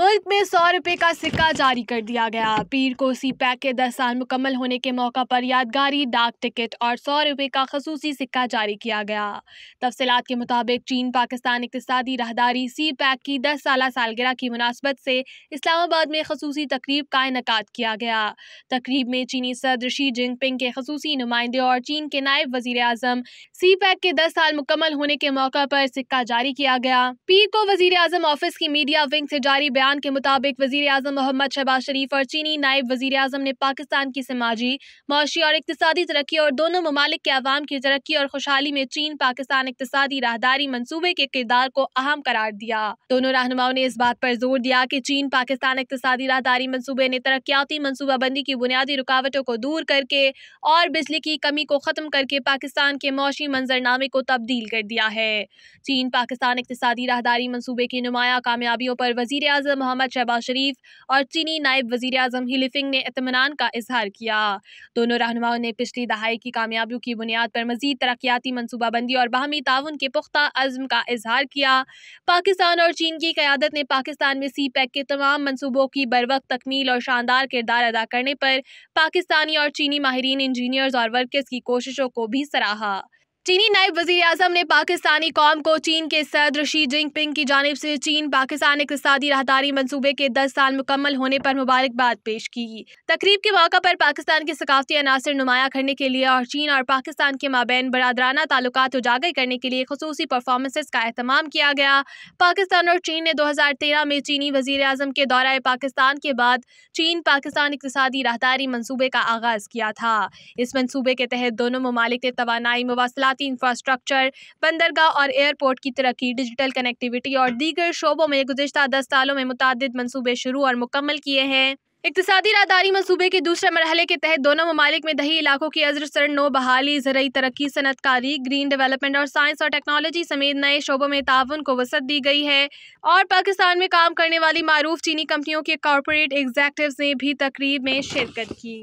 मुल्क में सौ रुपए का सिक्का जारी कर दिया गया पीर को सी पैक के दस साल मुकम्मल होने के मौका पर यादगारी डाक टिकट और सौ रुपए का खसूसी सिक्का जारी किया गया तफसलत के मुताबिक चीन पाकिस्तान इकतदी रहदारी सी पैक की दस साल सालगिरह की मुनासबत से इस्लामाबाद में खसूसी तकरीब का इनका किया गया तकरीब में चीनी सदर शी जिनपिंग के खसूसी नुमाइंदे और चीन के नायब वजीर अजम सी पैक के दस साल मुकम्मल होने के मौका पर सिक्का जारी किया गया पीर को वजीर अजम ऑफिस की मीडिया विंग से जारी बयान बयान के मुताबिक वजीर अजम मोहम्मद शहबाज शरीफ और चीनी नायब वजीर अजम ने पाकिस्तान की समाजी मुशी और इकतदी तरक्की और दोनों ममालिक के आवाम की तरक्की और खुशहाली में चीन पाकिस्तान इकतदी राहदारी मनसूबे के किरदार को अहम करार दिया दोनों रहनुमाओं ने इस बात पर जोर दिया कि चीन पाकिस्तान इकतदी राहदारी मनसूबे ने तरक्याती मनसूबाबंदी की बुनियादी रुकावटों को दूर करके और बिजली की कमी को ख़त्म करके पाकिस्तान के मौशी मंजरनामे को तब्दील कर दिया है चीन पाकिस्तान इकतदी राहदारी मनसूबे की नुमाया कामयाबियों पर वजीर अजम मोहम्मद शहबाज शरीफ और चीनी नायब वजीर अजम हिलिफिंग ने इतमान का इजहार किया दोनों रहनुमाओं ने पिछली दहाई की कामयाबियों की बुनियाद पर मजीद तरक्याती मनसूबाबंदी और बाहमी ताउन के पुख्ता अज़म का इजहार किया पाकिस्तान और चीन की क्यादत ने पाकिस्तान में सी पैक के तमाम मनसूबों की वक्त तकमील और शानदार किरदार अदा करने पर पाकिस्तानी और चीनी माहरीन इंजीनियर्स और वर्कर्स की कोशिशों को भी सराहा चीनी नायब वजीर अजम ने पाकिस्तानी कौम को चीन के सदर शी जिनपिंग की जानब से चीन पाकिस्तान इकतदी रहदारी मनसूबे के दस साल मुकम्मल होने पर मुबारकबाद पेश की तकरीब के मौका पर पाकिस्तान के सकाफती अनासर नुमाया करने के लिए और चीन और पाकिस्तान के माबेन बरदराना ताल्लुक उजागर करने के लिए खसूस परफॉर्मेंसेज का अहतमाम किया गया पाकिस्तान और चीन ने दो हज़ार तेरह में चीनी वजी अजम के दौरा पाकिस्तान के बाद चीन पाकिस्तान इकतदी रहदारी मनसूबे का आगाज़ किया था इस मनसूबे के तहत दोनों ममालिक ने तोानाई मवासला साथ ही इंफ्रास्ट्रक्चर बंदरगाह और एयरपोर्ट की तरक्की डिजिटल कनेक्टिविटी और दीगर शोबों में गुजशत दस सालों में मुतद मनसूबे शुरू और मुकम्मल किए हैं इकतदी रादारी मनसूबे के दूसरे मरहले के तहत दोनों ममालिक में दही इलाकों की अजर सर नो बहाली जरिए तरक्की सनतकारी ग्रीन डेवलपमेंट और साइंस और टेक्नोलॉजी समेत नए शोबों में ताउन को वसत दी गई है और पाकिस्तान में काम करने वाली मरूफ चीनी कंपनियों के कॉरपोरेट एग्जैक्टिव ने भी तकरीब में शिरकत की